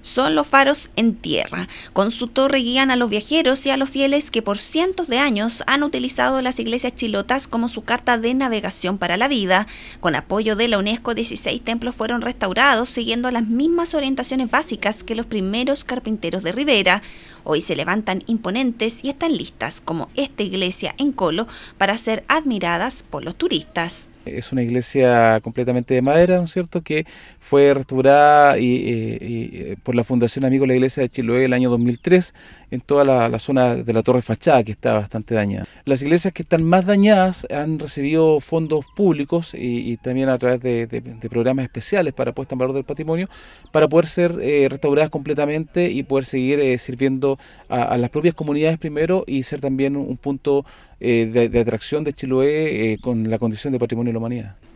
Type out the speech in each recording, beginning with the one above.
son los faros en tierra. Con su torre guían a los viajeros y a los fieles que por cientos de años han utilizado las iglesias chilotas como su carta de navegación para la vida. Con apoyo de la UNESCO, 16 templos fueron restaurados siguiendo las mismas orientaciones básicas que los primeros carpinteros de Rivera. Hoy se levantan imponentes y están listas, como esta iglesia en Colo, para ser admiradas por los turistas. Es una iglesia completamente de madera, ¿no es cierto?, que fue restaurada y, eh, por la Fundación Amigo de la Iglesia de Chiloé el año 2003 en toda la, zona de la torre fachada que está bastante dañada. Las iglesias que están más dañadas han recibido fondos públicos y, también a través de, programas especiales para puesta en valor del patrimonio para poder ser eh, restauradas completamente y poder seguir eh, sirviendo a, las propias comunidades primero y ser también un punto de, atracción de Chiloé con la condición de patrimonio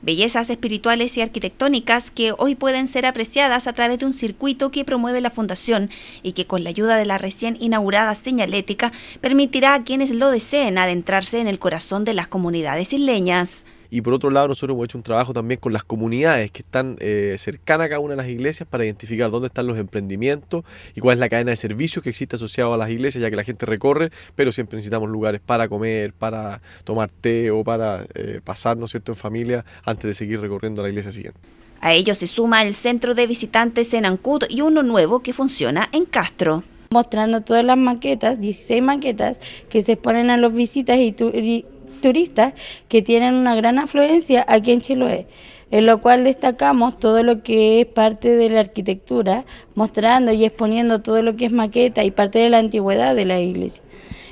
Bellezas espirituales y arquitectónicas que hoy pueden ser apreciadas a través de un circuito que promueve la Fundación y que con la ayuda de la recién inaugurada señalética permitirá a quienes lo deseen adentrarse en el corazón de las comunidades isleñas. Y por otro lado, nosotros hemos hecho un trabajo también con las comunidades que están eh, cercanas a cada una de las iglesias para identificar dónde están los emprendimientos y cuál es la cadena de servicios que existe asociado a las iglesias, ya que la gente recorre, pero siempre necesitamos lugares para comer, para tomar té o para eh, pasarnos cierto?, en familia antes de seguir recorriendo a la iglesia siguiente. A ello se suma el centro de visitantes en Ancud y uno nuevo que funciona en Castro mostrando todas las maquetas, 16 maquetas que se exponen a los visitas y, y, turistas que tienen una gran afluencia aquí en Chiloé, en lo cual destacamos todo lo que es parte de la arquitectura, mostrando y exponiendo todo lo que es maqueta y parte de la antigüedad de la iglesia.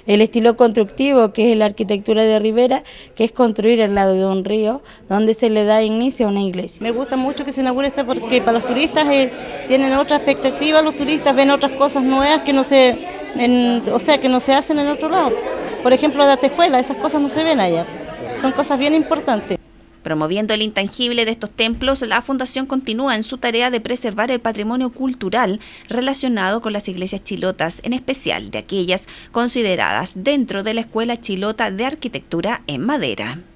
El estilo constructivo, que es la arquitectura de Rivera, que es construir al lado de un río, donde se le da inicio a una iglesia. Me gusta mucho que se inaugure esta porque para los turistas eh, tienen otra expectativa, los turistas ven otras cosas nuevas que no se, o sea, que no se hacen en otro lado por ejemplo, la escuela, esas cosas no se ven allá. Son cosas bien importantes. Promoviendo el intangible de estos templos, la Fundación continúa en su tarea de preservar el patrimonio cultural relacionado con las iglesias chilotas, en especial de aquellas consideradas dentro de la Escuela Chilota de Arquitectura en Madera.